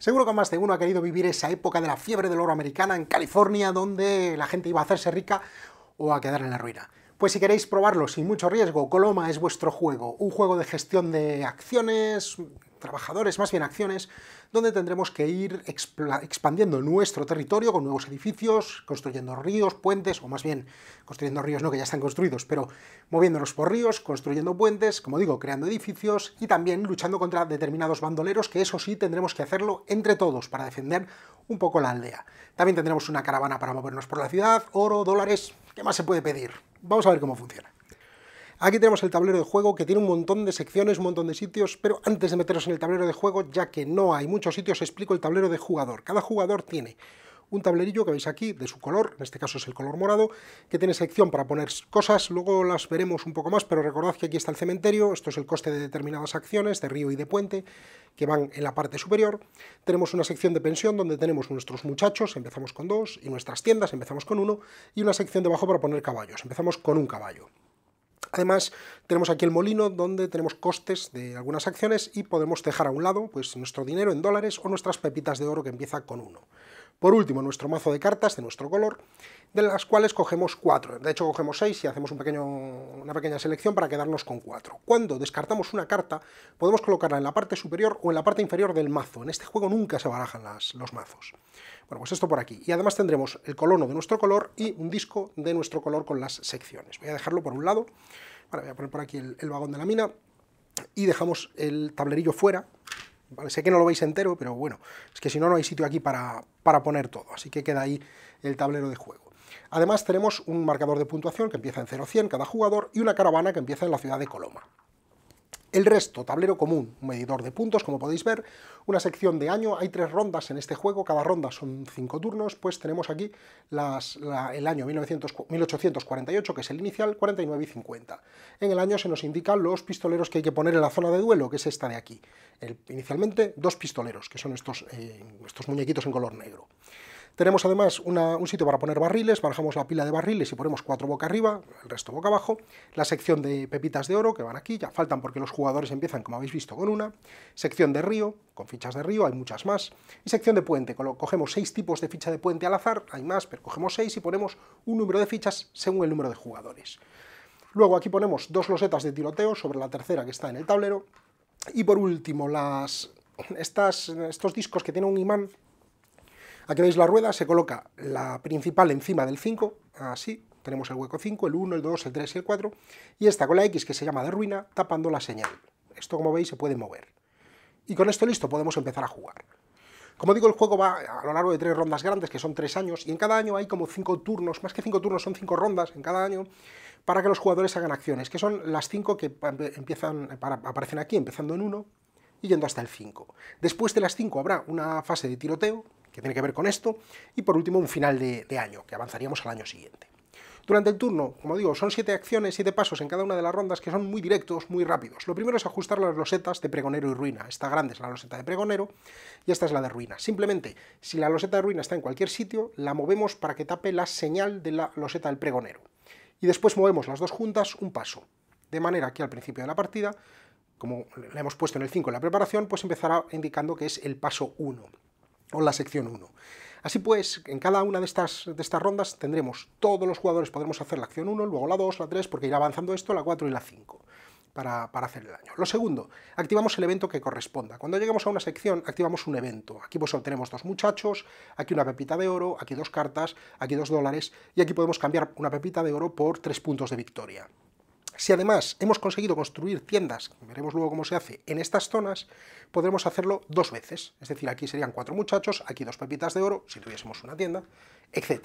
Seguro que más de uno ha querido vivir esa época de la fiebre del oro americana en California, donde la gente iba a hacerse rica o a quedar en la ruina. Pues si queréis probarlo sin mucho riesgo, Coloma es vuestro juego, un juego de gestión de acciones, trabajadores, más bien acciones, donde tendremos que ir expandiendo nuestro territorio con nuevos edificios, construyendo ríos, puentes, o más bien construyendo ríos no que ya están construidos, pero moviéndonos por ríos, construyendo puentes, como digo, creando edificios y también luchando contra determinados bandoleros, que eso sí tendremos que hacerlo entre todos para defender un poco la aldea. También tendremos una caravana para movernos por la ciudad, oro, dólares, ¿qué más se puede pedir? Vamos a ver cómo funciona. Aquí tenemos el tablero de juego que tiene un montón de secciones, un montón de sitios, pero antes de meteros en el tablero de juego, ya que no hay muchos sitios, explico el tablero de jugador. Cada jugador tiene un tablerillo que veis aquí de su color, en este caso es el color morado, que tiene sección para poner cosas, luego las veremos un poco más, pero recordad que aquí está el cementerio, esto es el coste de determinadas acciones, de río y de puente, que van en la parte superior. Tenemos una sección de pensión donde tenemos nuestros muchachos, empezamos con dos, y nuestras tiendas, empezamos con uno, y una sección debajo para poner caballos, empezamos con un caballo. Además, tenemos aquí el molino donde tenemos costes de algunas acciones y podemos dejar a un lado pues, nuestro dinero en dólares o nuestras pepitas de oro que empieza con uno. Por último, nuestro mazo de cartas de nuestro color, de las cuales cogemos cuatro. De hecho, cogemos seis y hacemos una pequeña selección para quedarnos con cuatro. Cuando descartamos una carta, podemos colocarla en la parte superior o en la parte inferior del mazo. En este juego nunca se barajan las, los mazos. Bueno, pues esto por aquí. Y además tendremos el colono de nuestro color y un disco de nuestro color con las secciones. Voy a dejarlo por un lado. voy a poner por aquí el, el vagón de la mina y dejamos el tablerillo fuera sé que no lo veis entero, pero bueno, es que si no, no hay sitio aquí para, para poner todo, así que queda ahí el tablero de juego. Además tenemos un marcador de puntuación que empieza en 0-100 cada jugador y una caravana que empieza en la ciudad de Coloma. El resto, tablero común, un medidor de puntos, como podéis ver, una sección de año, hay tres rondas en este juego, cada ronda son cinco turnos, pues tenemos aquí las, el año 1848, que es el inicial, 49 y 50. En el año se nos indican los pistoleros que hay que poner en la zona de duelo, que es esta de aquí. inicialmente dos pistoleros, que son estos, eh, estos muñequitos en color negro. Tenemos además un sitio para poner barriles, bajamos la pila de barriles y ponemos cuatro boca arriba, el resto boca abajo. La sección de pepitas de oro, que van aquí, ya faltan porque los jugadores empiezan, como habéis visto, con una. Sección de río, con fichas de río, hay muchas más. Y sección de puente, cogemos seis tipos de ficha de puente al azar, hay más, pero cogemos seis y ponemos un número de fichas según el número de jugadores. Luego aquí ponemos dos losetas de tiroteo sobre la tercera que está en el tablero. Y por último, las, estas, estos discos que tienen un imán Aquí veis la rueda, se coloca la principal encima del 5, así, tenemos el hueco 5, el 1, el 2, el 3 y el 4, y esta con la X que se llama de ruina, tapando la señal. Esto, como veis, se puede mover. Y con esto listo, podemos empezar a jugar. Como digo, el juego va a lo largo de tres rondas grandes, que son tres años, y en cada año hay como cinco turnos, más que cinco turnos, son cinco rondas en cada año, para que los jugadores hagan acciones, que son las cinco que empiezan, aparecen aquí, empezando en uno y yendo hasta el 5. Después de las 5 habrá una fase de tiroteo, que tiene que ver con esto, y por último un final de, año, que avanzaríamos al año siguiente. Durante el turno, como digo, son siete acciones, siete pasos en cada una de las rondas que son muy directos, muy rápidos. Lo primero es ajustar las losetas de pregonero y ruina. Esta grande es la loseta de pregonero y esta es la de ruina. Simplemente, si la loseta de ruina está en cualquier sitio, la movemos para que tape la señal de la loseta del pregonero. Y después movemos las dos juntas un paso. De manera que al principio de la partida, como la hemos puesto en el 5 en la preparación, pues empezará indicando que es el paso 1 o la sección 1. Así pues, en cada una de estas, rondas tendremos todos los jugadores, podremos hacer la acción 1, luego la 2, la 3, porque irá avanzando esto, la 4 y la 5. Para, para, hacer el daño. Lo segundo, activamos el evento que corresponda. Cuando lleguemos a una sección, activamos un evento. Aquí pues obtenemos dos muchachos, aquí una pepita de oro, aquí dos cartas, aquí dos dólares, y aquí podemos cambiar una pepita de oro por tres puntos de victoria. Si además hemos conseguido construir tiendas, veremos luego cómo se hace, en estas zonas, podremos hacerlo dos veces. Es decir, aquí serían cuatro muchachos, aquí dos pepitas de oro, si tuviésemos una tienda, etc.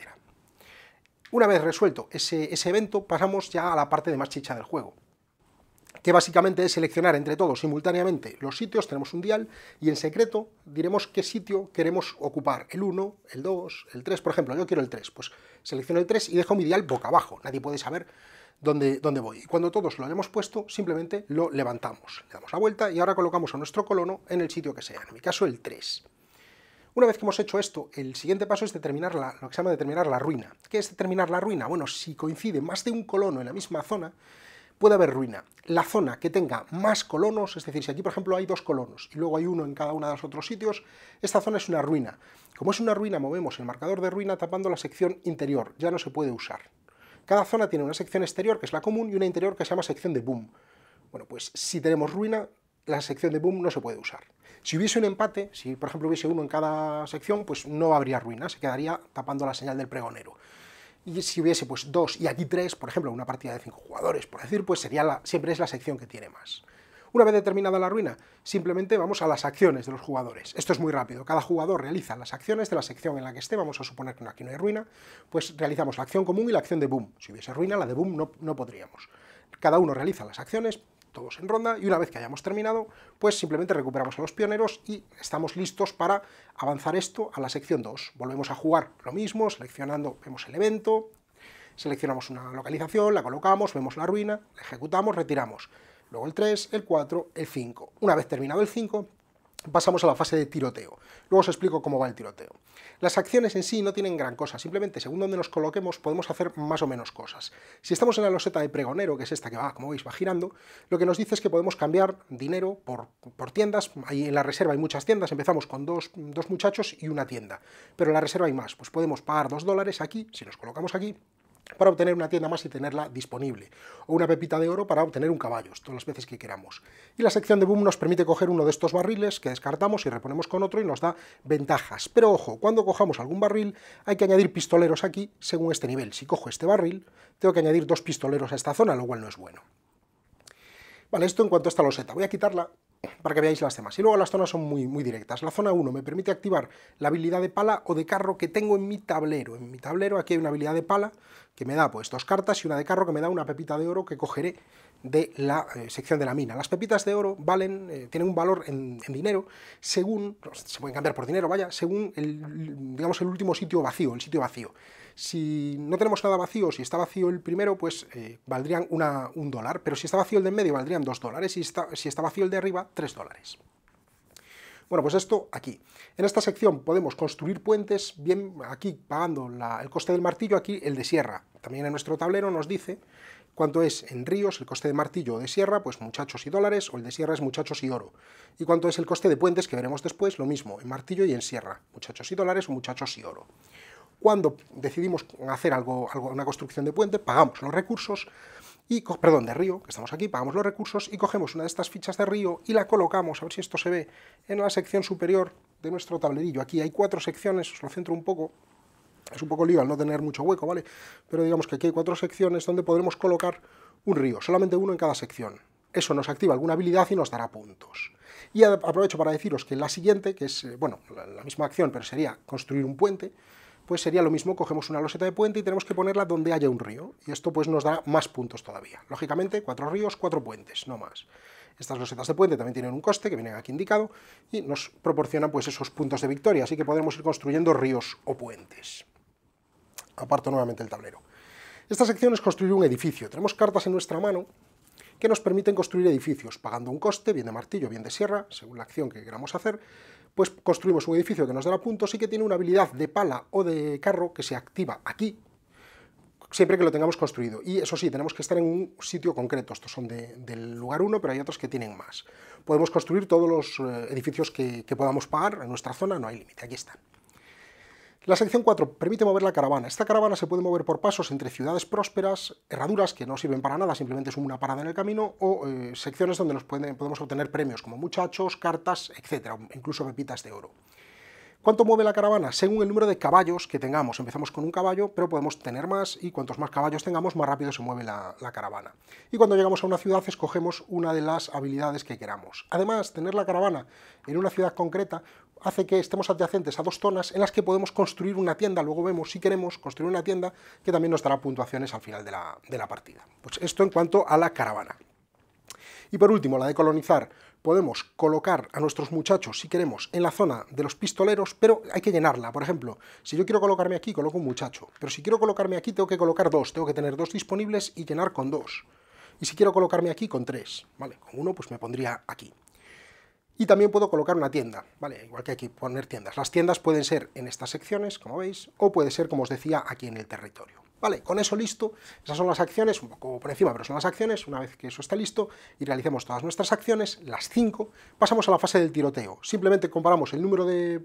Una vez resuelto ese, ese evento, pasamos ya a la parte de más chicha del juego que básicamente es seleccionar entre todos simultáneamente los sitios, tenemos un dial, y en secreto diremos qué sitio queremos ocupar, el 1, el 2, el 3, por ejemplo, yo quiero el 3, pues selecciono el 3 y dejo mi dial boca abajo, nadie puede saber donde, voy. Y cuando todos lo hayamos puesto, simplemente lo levantamos. Le damos la vuelta y ahora colocamos a nuestro colono en el sitio que sea, en mi caso el 3. Una vez que hemos hecho esto, el siguiente paso es determinar la, lo que se llama determinar la ruina. ¿Qué es determinar la ruina? Bueno, si coincide más de un colono en la misma zona, puede haber ruina. La zona que tenga más colonos, es decir, si aquí por ejemplo hay dos colonos y luego hay uno en cada uno de los otros sitios, esta zona es una ruina. Como es una ruina, movemos el marcador de ruina tapando la sección interior, ya no se puede usar. Cada zona tiene una sección exterior, que es la común, y una interior que se llama sección de boom. Bueno, pues si tenemos ruina, la sección de boom no se puede usar. Si hubiese un empate, si por ejemplo hubiese uno en cada sección, pues no habría ruina, se quedaría tapando la señal del pregonero. Y si hubiese pues dos y aquí tres, por ejemplo, una partida de cinco jugadores, por decir, pues sería siempre es la sección que tiene más. Una vez determinada la ruina, simplemente vamos a las acciones de los jugadores. Esto es muy rápido, cada jugador realiza las acciones de la sección en la que esté, vamos a suponer que aquí no hay ruina, pues realizamos la acción común y la acción de boom. Si hubiese ruina, la de boom no, podríamos. Cada uno realiza las acciones, todos en ronda, y una vez que hayamos terminado, pues simplemente recuperamos a los pioneros y estamos listos para avanzar esto a la sección 2. Volvemos a jugar lo mismo, seleccionando, vemos el evento, seleccionamos una localización, la colocamos, vemos la ruina, la ejecutamos, retiramos luego el 3, el 4, el 5. Una vez terminado el 5, pasamos a la fase de tiroteo. Luego os explico cómo va el tiroteo. Las acciones en sí no tienen gran cosa, simplemente según donde nos coloquemos podemos hacer más o menos cosas. Si estamos en la loseta de pregonero, que es esta que va, como veis, va girando, lo que nos dice es que podemos cambiar dinero por, tiendas. Ahí en la reserva hay muchas tiendas, empezamos con dos, dos muchachos y una tienda. Pero en la reserva hay más, pues podemos pagar dos dólares aquí, si nos colocamos aquí, para obtener una tienda más y tenerla disponible, o una pepita de oro para obtener un caballo, todas las veces que queramos. Y la sección de boom nos permite coger uno de estos barriles que descartamos y reponemos con otro y nos da ventajas. Pero ojo, cuando cojamos algún barril hay que añadir pistoleros aquí según este nivel. Si cojo este barril, tengo que añadir dos pistoleros a esta zona, lo cual no es bueno. Vale, esto en cuanto a esta loseta. Voy a quitarla para que veáis las demás. Y luego las zonas son muy, muy directas. La zona 1 me permite activar la habilidad de pala o de carro que tengo en mi tablero. En mi tablero aquí hay una habilidad de pala que me da pues dos cartas y una de carro que me da una pepita de oro que cogeré de la eh, sección de la mina. Las pepitas de oro valen, eh, tienen un valor en, dinero según, se pueden cambiar por dinero, vaya, según el, digamos, el último sitio vacío, el sitio vacío. Si no tenemos nada vacío, si está vacío el primero, pues eh, valdrían un dólar, pero si está vacío el de en medio, valdrían dos dólares, y está, si está vacío el de arriba, tres dólares. Bueno, pues esto aquí. En esta sección podemos construir puentes, bien aquí pagando el coste del martillo, aquí el de sierra. También en nuestro tablero nos dice cuánto es en ríos el coste de martillo o de sierra, pues muchachos y dólares, o el de sierra es muchachos y oro. Y cuánto es el coste de puentes, que veremos después, lo mismo, en martillo y en sierra, muchachos y dólares o muchachos y oro. Cuando decidimos hacer algo, algo una construcción de puente, pagamos los recursos, y, perdón, de río, que estamos aquí, pagamos los recursos y cogemos una de estas fichas de río y la colocamos, a ver si esto se ve, en la sección superior de nuestro tablerillo. Aquí hay cuatro secciones, os lo centro un poco, es un poco lío al no tener mucho hueco, ¿vale? Pero digamos que aquí hay cuatro secciones donde podremos colocar un río, solamente uno en cada sección. Eso nos activa alguna habilidad y nos dará puntos. Y aprovecho para deciros que la siguiente, que es, eh, bueno, la misma acción, pero sería construir un puente, pues sería lo mismo, cogemos una loseta de puente y tenemos que ponerla donde haya un río. Y esto pues nos da más puntos todavía. Lógicamente, cuatro ríos, cuatro puentes, no más. Estas losetas de puente también tienen un coste, que vienen aquí indicado, y nos proporcionan pues esos puntos de victoria, así que podremos ir construyendo ríos o puentes. Aparto nuevamente el tablero. Esta sección es construir un edificio. Tenemos cartas en nuestra mano, que nos permiten construir edificios, pagando un coste, bien de martillo, bien de sierra, según la acción que queramos hacer, pues construimos un edificio que nos dará puntos y que tiene una habilidad de pala o de carro que se activa aquí, siempre que lo tengamos construido. Y eso sí, tenemos que estar en un sitio concreto. Estos son del lugar 1, pero hay otros que tienen más. Podemos construir todos los eh, edificios que podamos pagar en nuestra zona, no hay límite, aquí están. La sección 4 permite mover la caravana. Esta caravana se puede mover por pasos entre ciudades prósperas, herraduras que no sirven para nada, simplemente es una parada en el camino, o eh, secciones donde podemos obtener premios como muchachos, cartas, etc., incluso pepitas de oro. ¿Cuánto mueve la caravana? Según el número de caballos que tengamos. Empezamos con un caballo, pero podemos tener más y cuantos más caballos tengamos, más rápido se mueve la, caravana. Y cuando llegamos a una ciudad, escogemos una de las habilidades que queramos. Además, tener la caravana en una ciudad concreta hace que estemos adyacentes a dos zonas en las que podemos construir una tienda. Luego vemos si queremos construir una tienda que también nos dará puntuaciones al final de la, de la partida. Pues esto en cuanto a la caravana. Y por último, la de colonizar podemos colocar a nuestros muchachos, si queremos, en la zona de los pistoleros, pero hay que llenarla. Por ejemplo, si yo quiero colocarme aquí, coloco un muchacho. Pero si quiero colocarme aquí, tengo que colocar dos. Tengo que tener dos disponibles y llenar con dos. Y si quiero colocarme aquí, con tres. ¿Vale? Con uno, pues me pondría aquí. Y también puedo colocar una tienda, ¿vale? Igual que aquí, poner tiendas. Las tiendas pueden ser en estas secciones, como veis, o puede ser, como os decía, aquí en el territorio. Vale, con eso listo, esas son las acciones, un poco por encima, pero son las acciones, una vez que eso está listo y realicemos todas nuestras acciones, las 5, pasamos a la fase del tiroteo. Simplemente comparamos el número de,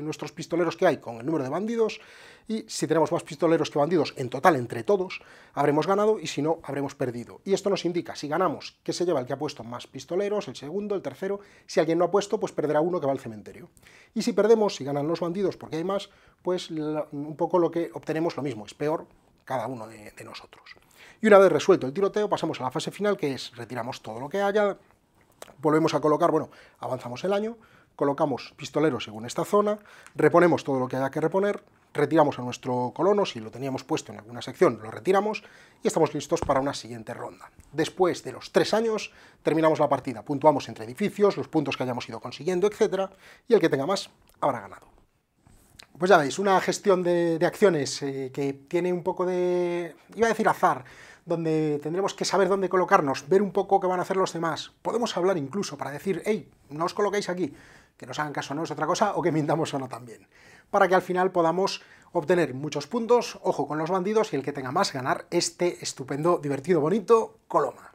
nuestros pistoleros que hay con el número de bandidos y si tenemos más pistoleros que bandidos, en total entre todos, habremos ganado y si no, habremos perdido. Y esto nos indica si ganamos, que se lleva el que ha puesto más pistoleros, el segundo, el tercero, si alguien no ha puesto, pues perderá uno que va al cementerio. Y si perdemos, si ganan los bandidos porque hay más, pues un poco lo que obtenemos lo mismo, es peor cada uno de, nosotros. Y una vez resuelto el tiroteo, pasamos a la fase final, que es retiramos todo lo que haya, volvemos a colocar, bueno, avanzamos el año, colocamos pistoleros según esta zona, reponemos todo lo que haya que reponer, retiramos a nuestro colono, si lo teníamos puesto en alguna sección, lo retiramos y estamos listos para una siguiente ronda. Después de los tres años, terminamos la partida, puntuamos entre edificios, los puntos que hayamos ido consiguiendo, etc. Y el que tenga más habrá ganado. Pues ya veis, una gestión de, acciones eh, que tiene un poco de, iba a decir azar, donde tendremos que saber dónde colocarnos, ver un poco qué van a hacer los demás. Podemos hablar incluso para decir, hey, no os coloquéis aquí, que nos hagan caso no es otra cosa, o que mintamos o no también. Para que al final podamos obtener muchos puntos, ojo con los bandidos, y el que tenga más ganar este estupendo, divertido, bonito Coloma.